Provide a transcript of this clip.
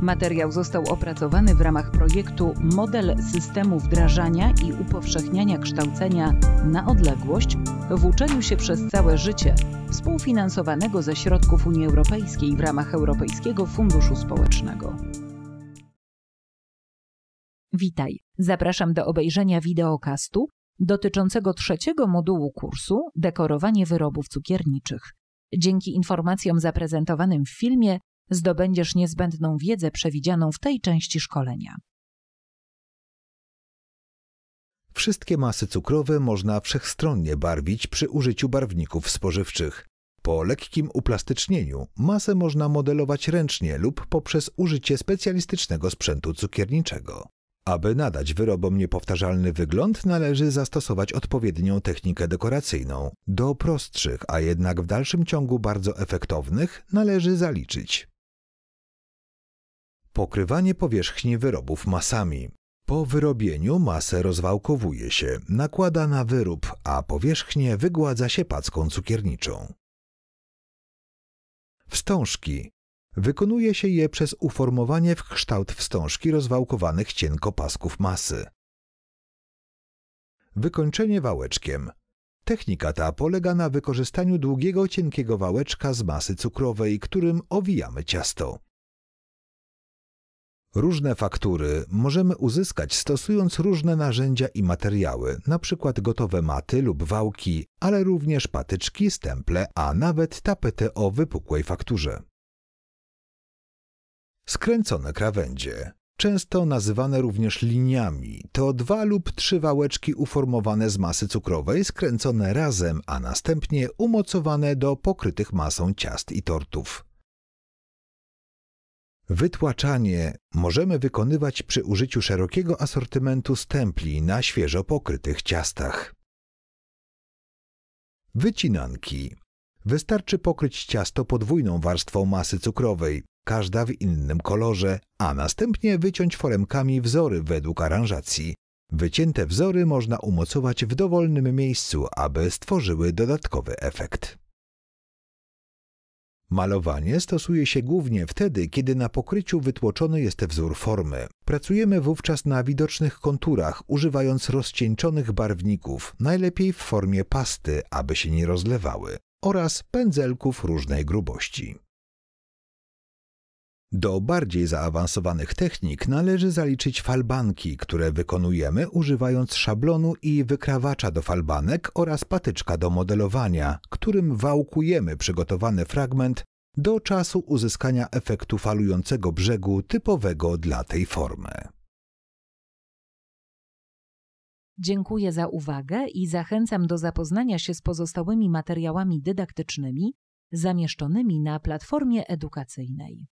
Materiał został opracowany w ramach projektu Model systemu wdrażania i upowszechniania kształcenia na odległość w uczeniu się przez całe życie, współfinansowanego ze środków Unii Europejskiej w ramach Europejskiego Funduszu Społecznego. Witaj. Zapraszam do obejrzenia wideokastu dotyczącego trzeciego modułu kursu Dekorowanie wyrobów cukierniczych. Dzięki informacjom zaprezentowanym w filmie zdobędziesz niezbędną wiedzę przewidzianą w tej części szkolenia. Wszystkie masy cukrowe można wszechstronnie barwić przy użyciu barwników spożywczych. Po lekkim uplastycznieniu masę można modelować ręcznie lub poprzez użycie specjalistycznego sprzętu cukierniczego. Aby nadać wyrobom niepowtarzalny wygląd, należy zastosować odpowiednią technikę dekoracyjną. Do prostszych, a jednak w dalszym ciągu bardzo efektownych, należy zaliczyć Pokrywanie powierzchni wyrobów masami. Po wyrobieniu masę rozwałkowuje się, nakłada na wyrób, a powierzchnię wygładza się packą cukierniczą. Wstążki. Wykonuje się je przez uformowanie w kształt wstążki rozwałkowanych cienko pasków masy. Wykończenie wałeczkiem. Technika ta polega na wykorzystaniu długiego, cienkiego wałeczka z masy cukrowej, którym owijamy ciasto. Różne faktury możemy uzyskać stosując różne narzędzia i materiały, np. gotowe maty lub wałki, ale również patyczki, stemple, a nawet tapety o wypukłej fakturze. Skręcone krawędzie, często nazywane również liniami, to dwa lub trzy wałeczki uformowane z masy cukrowej skręcone razem, a następnie umocowane do pokrytych masą ciast i tortów. Wytłaczanie możemy wykonywać przy użyciu szerokiego asortymentu stempli na świeżo pokrytych ciastach. Wycinanki. Wystarczy pokryć ciasto podwójną warstwą masy cukrowej, każda w innym kolorze, a następnie wyciąć foremkami wzory według aranżacji. Wycięte wzory można umocować w dowolnym miejscu, aby stworzyły dodatkowy efekt. Malowanie stosuje się głównie wtedy, kiedy na pokryciu wytłoczony jest wzór formy. Pracujemy wówczas na widocznych konturach, używając rozcieńczonych barwników, najlepiej w formie pasty, aby się nie rozlewały, oraz pędzelków różnej grubości. Do bardziej zaawansowanych technik należy zaliczyć falbanki, które wykonujemy używając szablonu i wykrawacza do falbanek oraz patyczka do modelowania, którym wałkujemy przygotowany fragment do czasu uzyskania efektu falującego brzegu typowego dla tej formy. Dziękuję za uwagę i zachęcam do zapoznania się z pozostałymi materiałami dydaktycznymi zamieszczonymi na platformie edukacyjnej.